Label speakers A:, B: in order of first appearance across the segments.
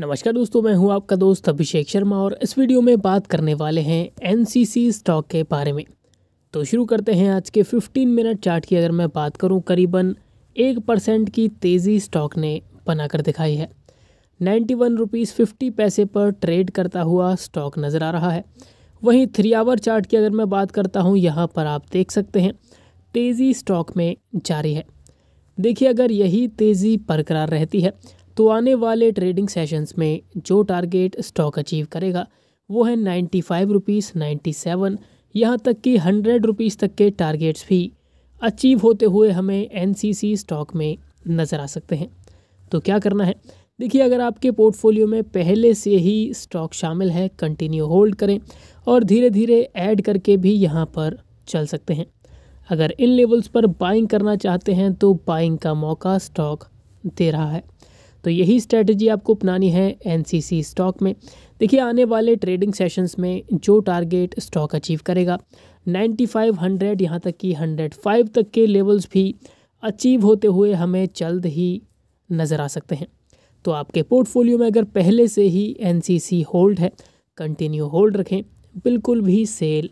A: नमस्कार दोस्तों मैं हूं आपका दोस्त अभिषेक शर्मा और इस वीडियो में बात करने वाले हैं एनसीसी स्टॉक के बारे में तो शुरू करते हैं आज के 15 मिनट चार्ट की अगर मैं बात करूं करीबन एक परसेंट की तेज़ी स्टॉक ने बनाकर दिखाई है नाइन्टी वन रुपीज़ फिफ्टी पैसे पर ट्रेड करता हुआ स्टॉक नज़र आ रहा है वहीं थ्री आवर चार्ट की अगर मैं बात करता हूँ यहाँ पर आप देख सकते हैं तेज़ी स्टॉक में जारी है देखिए अगर यही तेज़ी बरकरार रहती है तो आने वाले ट्रेडिंग सेशंस में जो टारगेट स्टॉक अचीव करेगा वो है ninety five rupees ninety seven यहाँ तक कि हंड्रेड रुपीज़ तक के टारगेट्स भी अचीव होते हुए हमें एन स्टॉक में नज़र आ सकते हैं तो क्या करना है देखिए अगर आपके पोर्टफोलियो में पहले से ही स्टॉक शामिल है कंटिन्यू होल्ड करें और धीरे धीरे ऐड करके भी यहाँ पर चल सकते हैं अगर इन लेवल्स पर बाइंग करना चाहते हैं तो बाइंग का मौका स्टॉक दे रहा है तो यही स्ट्रेटजी आपको अपनानी है एन स्टॉक में देखिए आने वाले ट्रेडिंग सेशंस में जो टारगेट स्टॉक अचीव करेगा फाइव हंड्रेड यहाँ तक कि 105 तक के लेवल्स भी अचीव होते हुए हमें जल्द ही नज़र आ सकते हैं तो आपके पोर्टफोलियो में अगर पहले से ही एन होल्ड है कंटिन्यू होल्ड रखें बिल्कुल भी सेल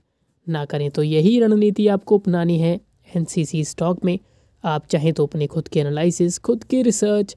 A: ना करें तो यही रणनीति आपको अपनानी है एन स्टॉक में आप चाहें तो अपने खुद के एनालिसिस खुद की रिसर्च